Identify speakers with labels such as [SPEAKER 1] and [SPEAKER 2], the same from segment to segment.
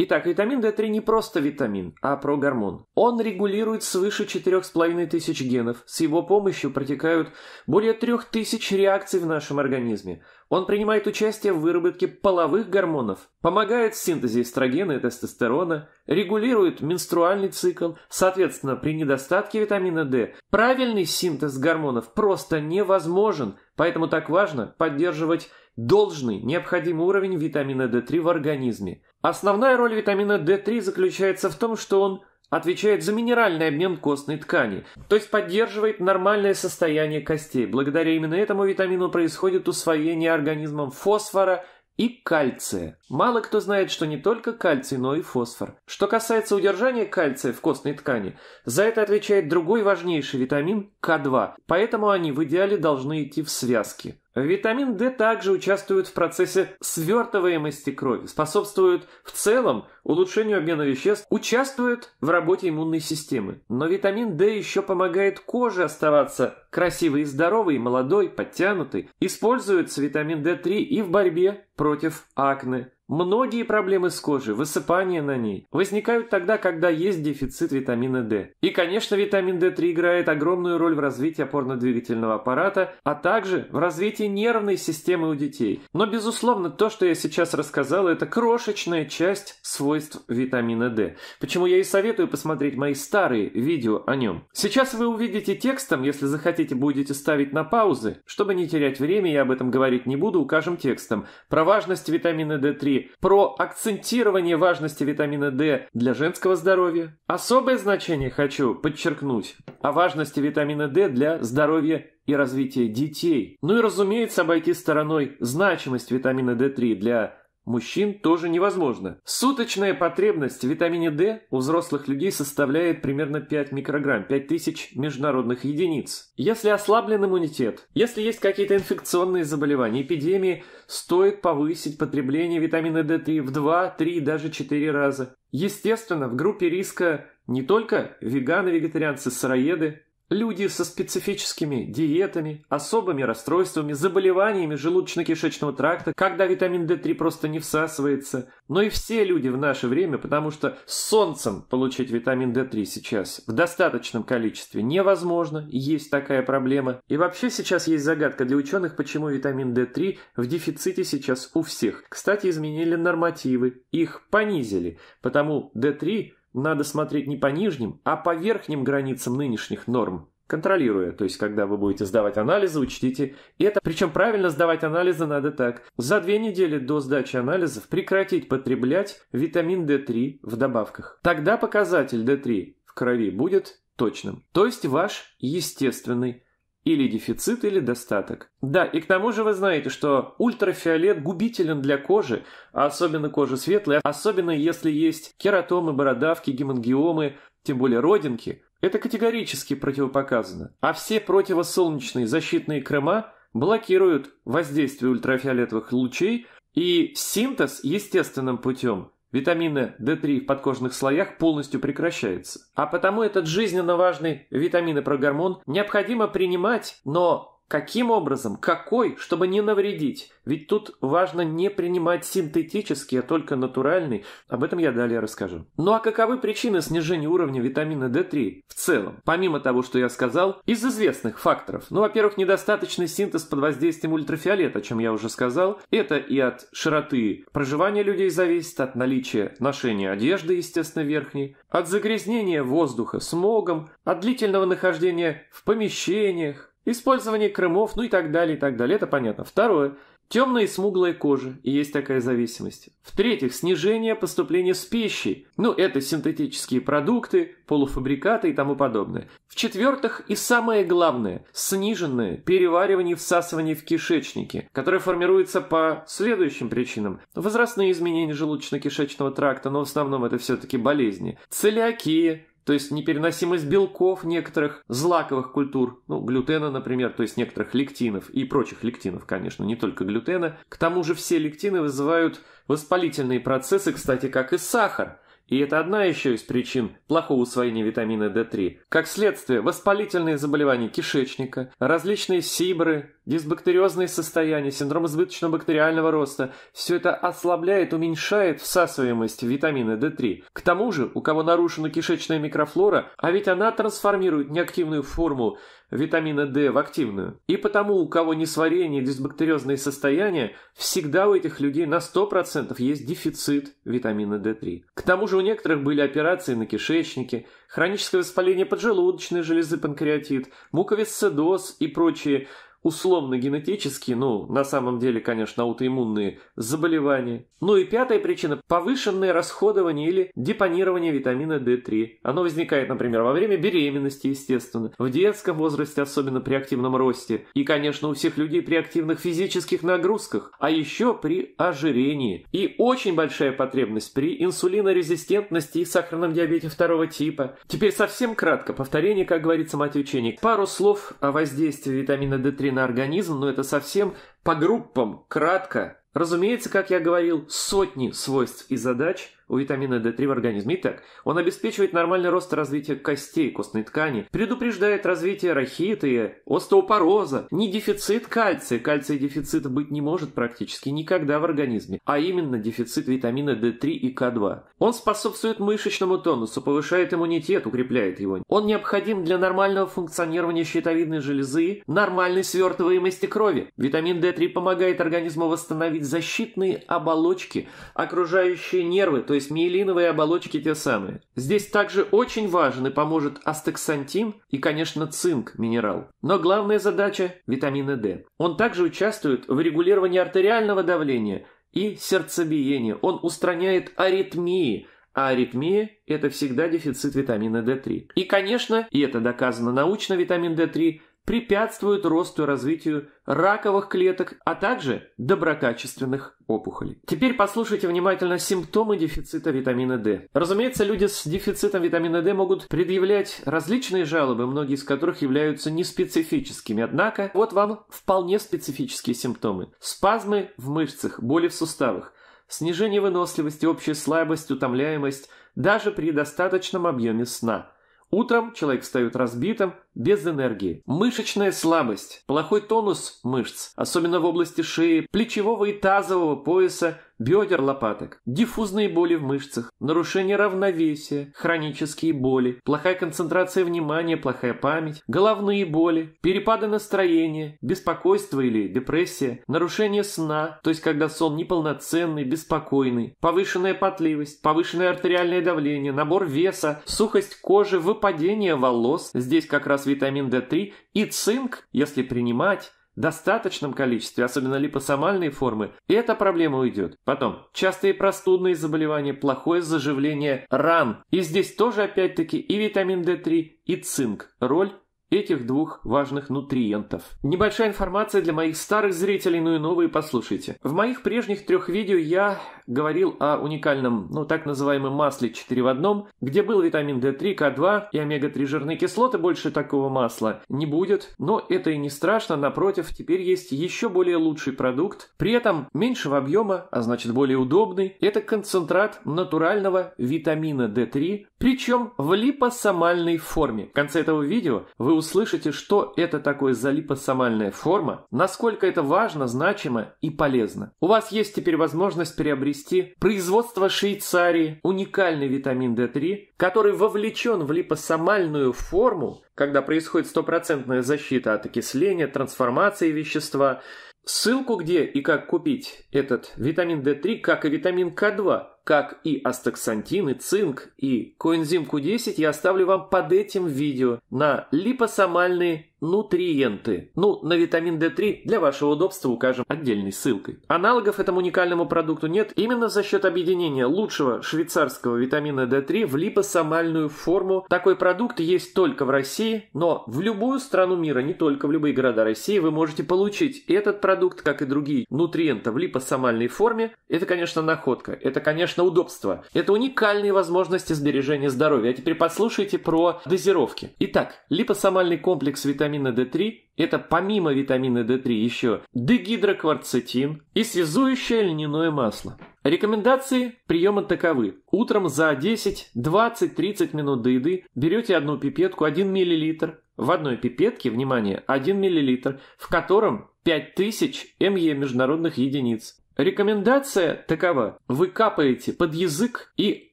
[SPEAKER 1] Итак, витамин D3 не просто витамин, а прогормон. Он регулирует свыше 4,5 тысяч генов. С его помощью протекают более 3000 реакций в нашем организме. Он принимает участие в выработке половых гормонов, помогает в синтезе эстрогена и тестостерона, регулирует менструальный цикл. Соответственно, при недостатке витамина D правильный синтез гормонов просто невозможен, поэтому так важно поддерживать должный, необходимый уровень витамина D3 в организме. Основная роль витамина D3 заключается в том, что он отвечает за минеральный обмен костной ткани, то есть поддерживает нормальное состояние костей. Благодаря именно этому витамину происходит усвоение организмом фосфора и кальция. Мало кто знает, что не только кальций, но и фосфор. Что касается удержания кальция в костной ткани, за это отвечает другой важнейший витамин К2, поэтому они в идеале должны идти в связке. Витамин D также участвует в процессе свертываемости крови, способствует в целом улучшению обмена веществ, участвует в работе иммунной системы. Но витамин D еще помогает коже оставаться красивой и здоровой, молодой, подтянутой. Используется витамин D3 и в борьбе против акне. Многие проблемы с кожей, высыпания на ней, возникают тогда, когда есть дефицит витамина D. И, конечно, витамин D3 играет огромную роль в развитии опорно-двигательного аппарата, а также в развитии нервной системы у детей. Но, безусловно, то, что я сейчас рассказал, это крошечная часть свойств свойств витамина D. Почему я и советую посмотреть мои старые видео о нем. Сейчас вы увидите текстом, если захотите, будете ставить на паузы. Чтобы не терять время, я об этом говорить не буду, укажем текстом. Про важность витамина D3, про акцентирование важности витамина D для женского здоровья. Особое значение хочу подчеркнуть о важности витамина D для здоровья и развития детей. Ну и, разумеется, обойти стороной значимость витамина D3 для мужчин тоже невозможно. Суточная потребность в витамине D у взрослых людей составляет примерно 5 микрограмм, 5000 международных единиц. Если ослаблен иммунитет, если есть какие-то инфекционные заболевания, эпидемии, стоит повысить потребление витамина D3 в 2, 3, даже 4 раза. Естественно, в группе риска не только веганы, вегетарианцы, сыроеды, Люди со специфическими диетами, особыми расстройствами, заболеваниями желудочно-кишечного тракта, когда витамин D3 просто не всасывается. Но и все люди в наше время, потому что с солнцем получить витамин D3 сейчас в достаточном количестве невозможно, есть такая проблема. И вообще сейчас есть загадка для ученых, почему витамин D3 в дефиците сейчас у всех. Кстати, изменили нормативы, их понизили, потому D3 надо смотреть не по нижним, а по верхним границам нынешних норм, контролируя. То есть, когда вы будете сдавать анализы, учтите это. Причем правильно сдавать анализы надо так. За две недели до сдачи анализов прекратить потреблять витамин D3 в добавках. Тогда показатель D3 в крови будет точным. То есть ваш естественный или дефицит, или достаток. Да, и к тому же вы знаете, что ультрафиолет губителен для кожи, а особенно кожи светлой, особенно если есть кератомы, бородавки, гемангиомы, тем более родинки. Это категорически противопоказано. А все противосолнечные защитные крема блокируют воздействие ультрафиолетовых лучей и синтез естественным путем – Витамина D3 в подкожных слоях полностью прекращается. А потому этот жизненно важный витаминопрогормон необходимо принимать, но Каким образом? Какой? Чтобы не навредить. Ведь тут важно не принимать синтетический, а только натуральный. Об этом я далее расскажу. Ну а каковы причины снижения уровня витамина D3 в целом? Помимо того, что я сказал, из известных факторов. Ну, во-первых, недостаточный синтез под воздействием ультрафиолета, о чем я уже сказал. Это и от широты проживания людей зависит, от наличия ношения одежды, естественно, верхней, от загрязнения воздуха смогом, от длительного нахождения в помещениях, использование кремов, ну и так далее, и так далее. Это понятно. Второе. Темная и смуглая кожа, и есть такая зависимость. В-третьих, снижение поступления с пищей. Ну, это синтетические продукты, полуфабрикаты и тому подобное. В-четвертых, и самое главное, сниженное переваривание и всасывание в кишечнике, которое формируется по следующим причинам. Возрастные изменения желудочно-кишечного тракта, но в основном это все-таки болезни. Целиакия, то есть непереносимость белков некоторых злаковых культур, ну, глютена, например, то есть некоторых лектинов и прочих лектинов, конечно, не только глютена. К тому же все лектины вызывают воспалительные процессы, кстати, как и сахар. И это одна еще из причин плохого усвоения витамина D3. Как следствие, воспалительные заболевания кишечника, различные сибры, Дисбактериозные состояния, синдром избыточного бактериального роста – все это ослабляет, уменьшает всасываемость витамина D3. К тому же, у кого нарушена кишечная микрофлора, а ведь она трансформирует неактивную форму витамина D в активную. И потому у кого несварение, дисбактериозные состояния, всегда у этих людей на 100% есть дефицит витамина D3. К тому же у некоторых были операции на кишечнике, хроническое воспаление поджелудочной железы панкреатит, муковисцидоз и прочие – условно-генетические, ну, на самом деле, конечно, аутоиммунные заболевания. Ну и пятая причина – повышенное расходование или депонирование витамина D3. Оно возникает, например, во время беременности, естественно, в детском возрасте, особенно при активном росте, и, конечно, у всех людей при активных физических нагрузках, а еще при ожирении. И очень большая потребность при инсулинорезистентности и сахарном диабете второго типа. Теперь совсем кратко, повторение, как говорится, мать ученик. Пару слов о воздействии витамина D3 воздействии на организм, но это совсем по группам, кратко. Разумеется, как я говорил, сотни свойств и задач – у витамина D3 в организме. Итак, он обеспечивает нормальный рост развития костей, костной ткани, предупреждает развитие рахиты, остеопороза, не дефицит кальция, кальция дефицита быть не может практически никогда в организме, а именно дефицит витамина D3 и К2. Он способствует мышечному тонусу, повышает иммунитет, укрепляет его. Он необходим для нормального функционирования щитовидной железы, нормальной свертываемости крови. Витамин D3 помогает организму восстановить защитные оболочки, окружающие нервы, то оказываясь миелиновые оболочки те самые. Здесь также очень важен и поможет астаксантин и, конечно, цинк минерал. Но главная задача – витамина D. Он также участвует в регулировании артериального давления и сердцебиения. Он устраняет аритмии – а аритмия – это всегда дефицит витамина D3. И, конечно, и это доказано научно, витамин D3 препятствуют росту и развитию раковых клеток, а также доброкачественных опухолей. Теперь послушайте внимательно симптомы дефицита витамина D. Разумеется, люди с дефицитом витамина D могут предъявлять различные жалобы, многие из которых являются неспецифическими. Однако, вот вам вполне специфические симптомы. Спазмы в мышцах, боли в суставах, снижение выносливости, общая слабость, утомляемость, даже при достаточном объеме сна. Утром человек встает разбитым, без энергии. Мышечная слабость, плохой тонус мышц, особенно в области шеи, плечевого и тазового пояса, бедер, лопаток, диффузные боли в мышцах, нарушение равновесия, хронические боли, плохая концентрация внимания, плохая память, головные боли, перепады настроения, беспокойство или депрессия, нарушение сна, то есть когда сон неполноценный, беспокойный, повышенная потливость, повышенное артериальное давление, набор веса, сухость кожи, выпадение волос, здесь как раз витамин D3 и цинк, если принимать в достаточном количестве, особенно липосомальные формы, и эта проблема уйдет. Потом, частые простудные заболевания, плохое заживление ран. И здесь тоже опять-таки и витамин D3, и цинк роль этих двух важных нутриентов. Небольшая информация для моих старых зрителей, ну и новые послушайте. В моих прежних трех видео я говорил о уникальном, ну так называемом масле 4 в одном, где был витамин D3, К2 и омега-3 жирные кислоты, больше такого масла не будет, но это и не страшно, напротив, теперь есть еще более лучший продукт, при этом меньшего объема, а значит более удобный, это концентрат натурального витамина D3 причем в липосомальной форме. В конце этого видео вы услышите, что это такое за липосомальная форма, насколько это важно, значимо и полезно. У вас есть теперь возможность приобрести производство Швейцарии, уникальный витамин D3, который вовлечен в липосомальную форму, когда происходит стопроцентная защита от окисления, трансформации вещества, Ссылку где и как купить этот витамин D3, как и витамин К2, как и астаксантин, и цинк, и коэнзим Q10 я оставлю вам под этим видео на липосомальные нутриенты. Ну, на витамин D3 для вашего удобства укажем отдельной ссылкой. Аналогов этому уникальному продукту нет именно за счет объединения лучшего швейцарского витамина D3 в липосомальную форму. Такой продукт есть только в России, но в любую страну мира, не только в любые города России, вы можете получить этот продукт, как и другие нутриенты в липосомальной форме. Это, конечно, находка, это, конечно, удобство, это уникальные возможности сбережения здоровья. А теперь послушайте про дозировки. Итак, липосомальный комплекс витамина витамина D3 – это помимо витамина D3 еще дегидрокварцетин и связующее льняное масло. Рекомендации приема таковы. Утром за 10, 20, 30 минут до еды берете одну пипетку 1 мл. В одной пипетке, внимание, 1 мл, в котором 5000 МЕ международных единиц. Рекомендация такова. Вы капаете под язык и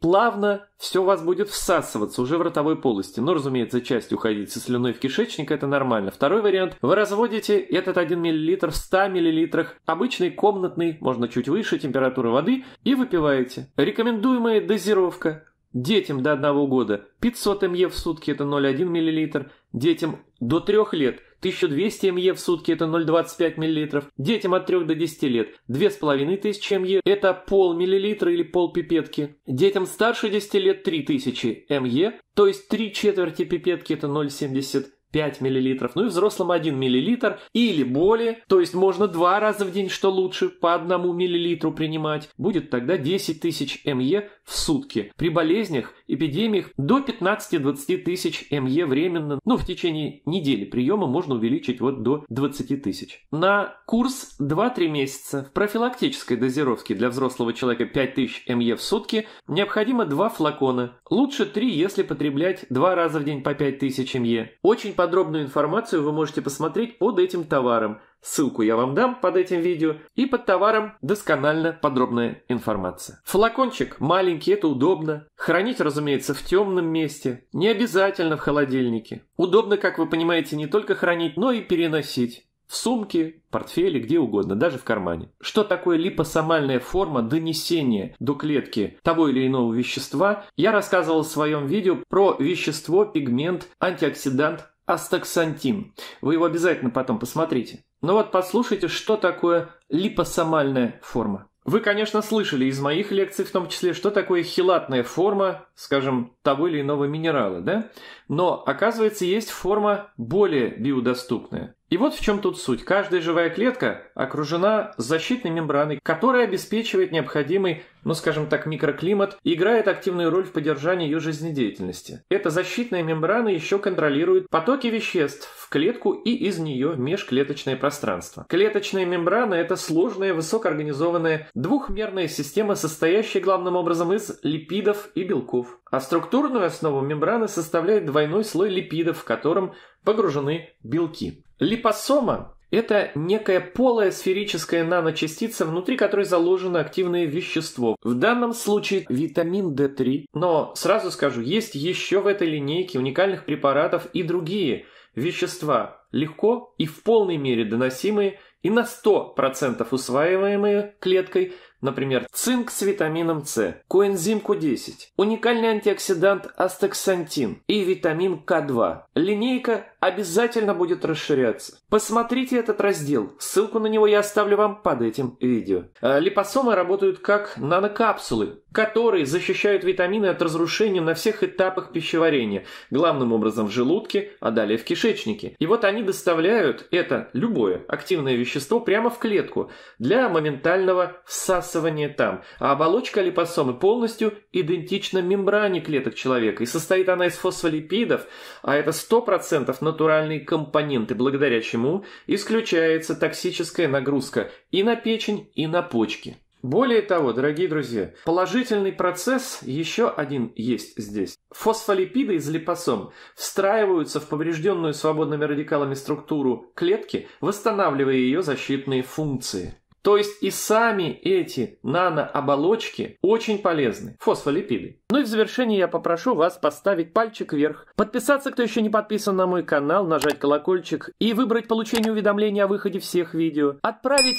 [SPEAKER 1] плавно все у вас будет всасываться уже в ротовой полости. Но, разумеется, часть уходить со слюной в кишечник, это нормально. Второй вариант. Вы разводите этот 1 мл в 100 мл обычной комнатной, можно чуть выше температуры воды, и выпиваете. Рекомендуемая дозировка. Детям до 1 года 500 мЕ в сутки, это 0,1 мл. Детям до 3 лет – 1200 МЕ в сутки – это 0,25 мл. Детям от 3 до 10 лет – 2500 МЕ – это пол миллилитра или пол пипетки. Детям старше 10 лет – 3000 МЕ, то есть 3 четверти пипетки – это 0,70 5 мл, ну и взрослым 1 мл или более, то есть можно два раза в день, что лучше, по 1 мл принимать, будет тогда 10 тысяч МЕ в сутки. При болезнях, эпидемиях до 15-20 тысяч МЕ временно, ну в течение недели приема можно увеличить вот до 20 тысяч. На курс 2-3 месяца в профилактической дозировке для взрослого человека 5 тысяч МЕ в сутки необходимо 2 флакона, лучше 3, если потреблять 2 раза в день по 5 тысяч МЕ. Очень подробную информацию вы можете посмотреть под этим товаром. Ссылку я вам дам под этим видео. И под товаром досконально подробная информация. Флакончик маленький, это удобно. Хранить, разумеется, в темном месте. Не обязательно в холодильнике. Удобно, как вы понимаете, не только хранить, но и переносить. В сумке, портфеле, где угодно, даже в кармане. Что такое липосомальная форма донесения до клетки того или иного вещества, я рассказывал в своем видео про вещество, пигмент, антиоксидант астаксантин. Вы его обязательно потом посмотрите. Но ну вот послушайте, что такое липосомальная форма. Вы, конечно, слышали из моих лекций в том числе, что такое хилатная форма, скажем, того или иного минерала, да? Но, оказывается, есть форма более биодоступная. И вот в чем тут суть. Каждая живая клетка окружена защитной мембраной, которая обеспечивает необходимый, ну скажем так, микроклимат и играет активную роль в поддержании ее жизнедеятельности. Эта защитная мембрана еще контролирует потоки веществ в клетку и из нее в межклеточное пространство. Клеточная мембрана – это сложная, высокоорганизованная двухмерная система, состоящая главным образом из липидов и белков. А структурную основу мембраны составляет двойной слой липидов, в котором погружены белки. Липосома – это некая полая сферическая наночастица, внутри которой заложено активное вещество. В данном случае витамин D3. Но сразу скажу, есть еще в этой линейке уникальных препаратов и другие вещества, легко и в полной мере доносимые и на 100% усваиваемые клеткой Например, цинк с витамином С, коэнзим Q10, уникальный антиоксидант астаксантин и витамин К2. Линейка обязательно будет расширяться. Посмотрите этот раздел, ссылку на него я оставлю вам под этим видео. Липосомы работают как нанокапсулы, которые защищают витамины от разрушения на всех этапах пищеварения, главным образом в желудке, а далее в кишечнике. И вот они доставляют это, любое активное вещество, прямо в клетку для моментального всасывания там. А оболочка липосомы полностью идентична мембране клеток человека, и состоит она из фосфолипидов, а это 100% натуральные компоненты, благодаря чему исключается токсическая нагрузка и на печень, и на почки. Более того, дорогие друзья, положительный процесс еще один есть здесь. Фосфолипиды из липосом встраиваются в поврежденную свободными радикалами структуру клетки, восстанавливая ее защитные функции. То есть и сами эти нанооболочки очень полезны, фосфолипиды. Ну и в завершении я попрошу вас поставить пальчик вверх, подписаться, кто еще не подписан на мой канал, нажать колокольчик и выбрать получение уведомления о выходе всех видео, отправить